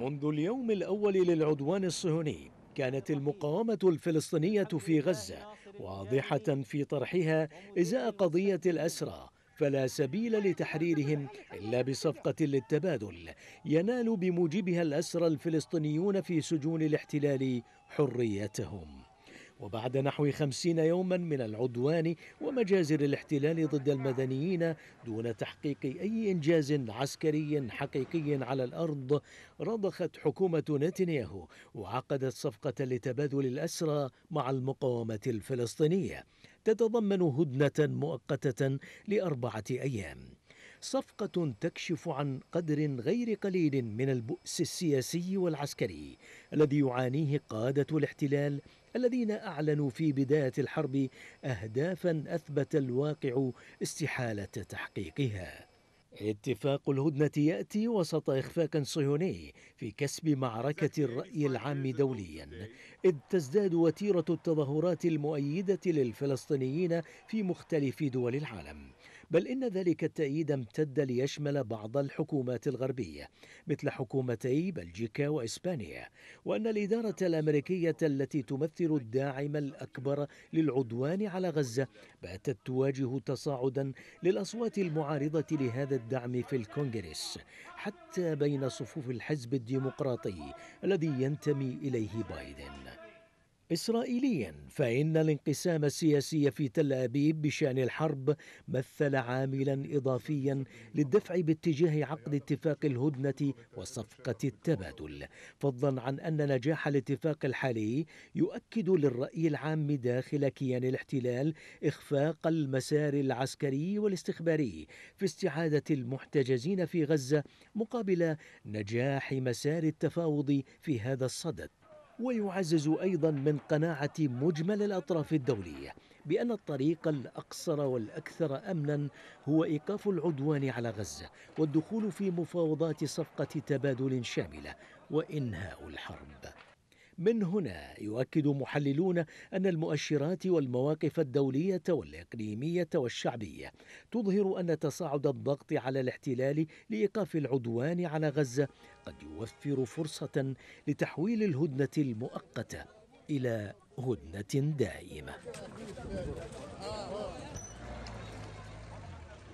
منذ اليوم الأول للعدوان الصهيوني كانت المقاومة الفلسطينية في غزة واضحة في طرحها إزاء قضية الأسرى فلا سبيل لتحريرهم إلا بصفقة للتبادل ينال بموجبها الأسرى الفلسطينيون في سجون الاحتلال حريتهم وبعد نحو خمسين يوما من العدوان ومجازر الاحتلال ضد المدنيين دون تحقيق أي إنجاز عسكري حقيقي على الأرض رضخت حكومة نتنياهو وعقدت صفقة لتبادل الأسرى مع المقاومة الفلسطينية تتضمن هدنة مؤقتة لأربعة أيام صفقة تكشف عن قدر غير قليل من البؤس السياسي والعسكري الذي يعانيه قادة الاحتلال الذين أعلنوا في بداية الحرب أهدافا أثبت الواقع استحالة تحقيقها اتفاق الهدنة يأتي وسط إخفاق صهيوني في كسب معركة الرأي العام دوليا إذ تزداد وتيرة التظاهرات المؤيدة للفلسطينيين في مختلف دول العالم بل إن ذلك التأييد امتد ليشمل بعض الحكومات الغربية مثل حكومتي بلجيكا وإسبانيا وأن الإدارة الأمريكية التي تمثل الداعم الأكبر للعدوان على غزة باتت تواجه تصاعدا للأصوات المعارضة لهذا الدعم في الكونغرس حتى بين صفوف الحزب الديمقراطي الذي ينتمي إليه بايدن إسرائيليا فإن الانقسام السياسي في تل أبيب بشأن الحرب مثل عاملا إضافيا للدفع باتجاه عقد اتفاق الهدنة وصفقة التبادل فضلا عن أن نجاح الاتفاق الحالي يؤكد للرأي العام داخل كيان الاحتلال إخفاق المسار العسكري والاستخباري في استعادة المحتجزين في غزة مقابل نجاح مسار التفاوض في هذا الصدد ويعزز أيضا من قناعة مجمل الأطراف الدولية بأن الطريق الأقصر والأكثر أمنا هو إيقاف العدوان على غزة والدخول في مفاوضات صفقة تبادل شاملة وإنهاء الحرب من هنا يؤكد محللون أن المؤشرات والمواقف الدولية والإقليمية والشعبية تظهر أن تصاعد الضغط على الاحتلال لإيقاف العدوان على غزة قد يوفر فرصة لتحويل الهدنة المؤقتة إلى هدنة دائمة.